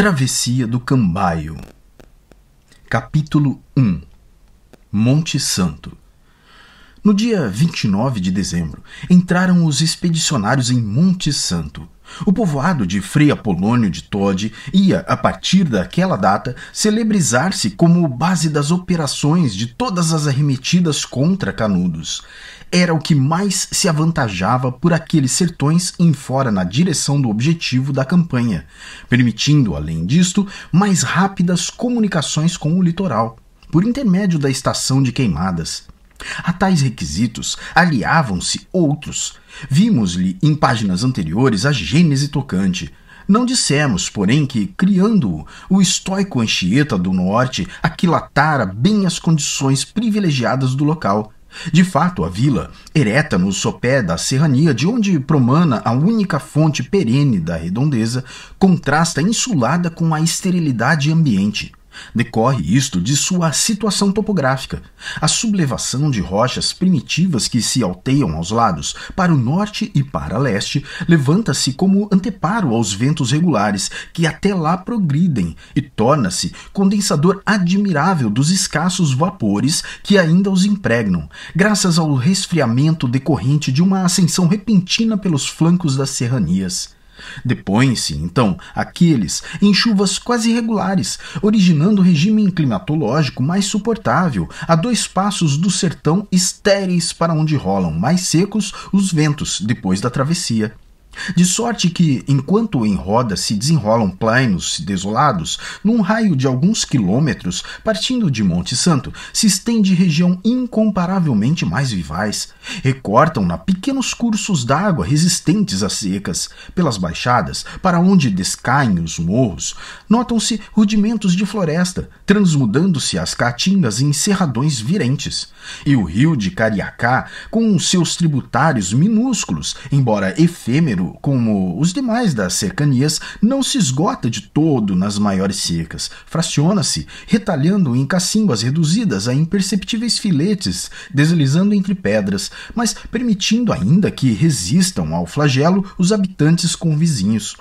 Travessia do Cambaio Capítulo 1 Monte Santo No dia 29 de dezembro, entraram os expedicionários em Monte Santo, o povoado de Frei Apolônio de Todi ia, a partir daquela data, celebrizar-se como base das operações de todas as arremetidas contra Canudos. Era o que mais se avantajava por aqueles sertões em fora na direção do objetivo da campanha, permitindo, além disto, mais rápidas comunicações com o litoral, por intermédio da estação de queimadas. A tais requisitos aliavam-se outros. Vimos-lhe em páginas anteriores a gênese tocante. Não dissemos, porém, que, criando-o, o estoico Anchieta do Norte aquilatara bem as condições privilegiadas do local. De fato, a vila, ereta no sopé da serrania de onde promana a única fonte perene da redondeza, contrasta insulada com a esterilidade ambiente. Decorre isto de sua situação topográfica, a sublevação de rochas primitivas que se alteiam aos lados, para o norte e para leste, levanta-se como anteparo aos ventos regulares que até lá progridem e torna-se condensador admirável dos escassos vapores que ainda os impregnam, graças ao resfriamento decorrente de uma ascensão repentina pelos flancos das serranias. Depõem-se, então, aqueles em chuvas quase regulares, originando um regime climatológico mais suportável, a dois passos do sertão estéreis para onde rolam mais secos os ventos depois da travessia. De sorte que, enquanto em roda se desenrolam planos desolados, num raio de alguns quilômetros, partindo de Monte Santo, se estende região incomparavelmente mais vivaz. Recortam-na pequenos cursos d'água resistentes às secas. Pelas baixadas, para onde descaem os morros, notam-se rudimentos de floresta, transmudando-se as caatingas em cerradões virentes. E o rio de Cariacá, com seus tributários minúsculos, embora efêmeros, como os demais das cercanias, não se esgota de todo nas maiores secas. Fraciona-se, retalhando em cacimbas reduzidas a imperceptíveis filetes, deslizando entre pedras, mas permitindo ainda que resistam ao flagelo os habitantes convizinhos.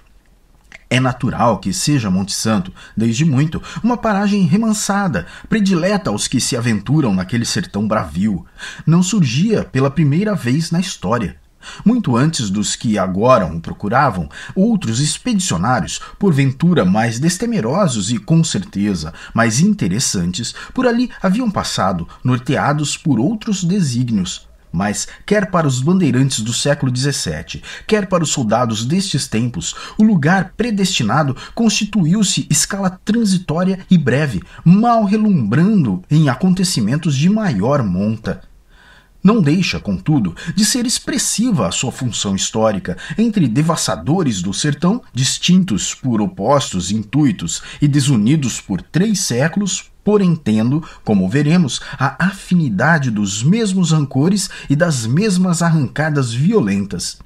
É natural que seja Monte Santo, desde muito, uma paragem remansada, predileta aos que se aventuram naquele sertão bravio. Não surgia pela primeira vez na história. Muito antes dos que agora o procuravam, outros expedicionários, porventura mais destemerosos e com certeza mais interessantes, por ali haviam passado, norteados por outros desígnios, mas, quer para os bandeirantes do século XVII, quer para os soldados destes tempos, o lugar predestinado constituiu-se escala transitória e breve, mal relumbrando em acontecimentos de maior monta. Não deixa, contudo, de ser expressiva a sua função histórica entre devassadores do sertão, distintos por opostos intuitos e desunidos por três séculos, por entendo, como veremos, a afinidade dos mesmos rancores e das mesmas arrancadas violentas.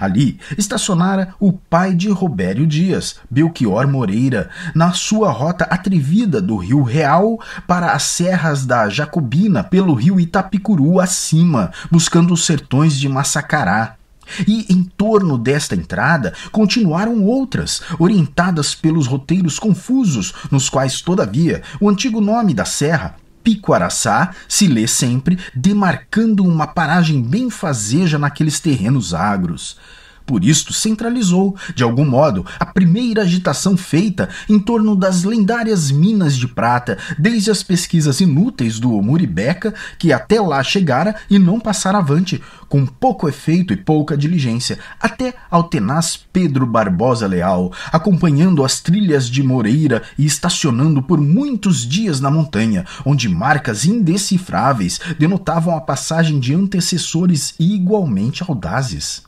Ali estacionara o pai de Robério Dias, Belchior Moreira, na sua rota atrevida do Rio Real para as serras da Jacobina pelo rio Itapicuru acima, buscando os sertões de Massacará. E em torno desta entrada continuaram outras, orientadas pelos roteiros confusos, nos quais, todavia, o antigo nome da serra Pico Araçá se lê sempre demarcando uma paragem bem fazeja naqueles terrenos agros. Por isto, centralizou, de algum modo, a primeira agitação feita em torno das lendárias minas de prata, desde as pesquisas inúteis do Muribeca, que até lá chegara e não passara avante, com pouco efeito e pouca diligência, até ao tenaz Pedro Barbosa Leal, acompanhando as trilhas de Moreira e estacionando por muitos dias na montanha, onde marcas indecifráveis denotavam a passagem de antecessores igualmente audazes.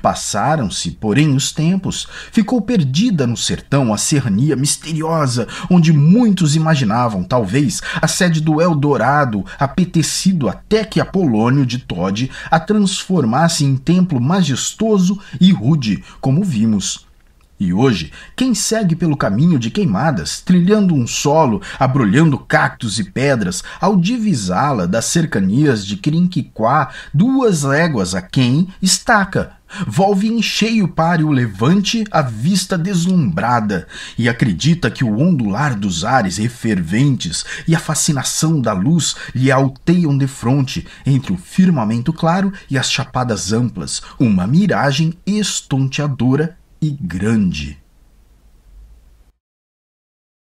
Passaram-se, porém, os tempos. Ficou perdida no sertão a serrania misteriosa, onde muitos imaginavam, talvez, a sede do Eldorado, apetecido até que Apolônio de Todd a transformasse em templo majestoso e rude, como vimos. E hoje, quem segue pelo caminho de queimadas, trilhando um solo, abrolhando cactos e pedras, ao divisá-la das cercanias de Quinquicá, duas léguas a quem, estaca, Volve em cheio para o levante a vista deslumbrada e acredita que o ondular dos ares eferventes e a fascinação da luz lhe alteiam de fronte entre o firmamento claro e as chapadas amplas, uma miragem estonteadora e grande.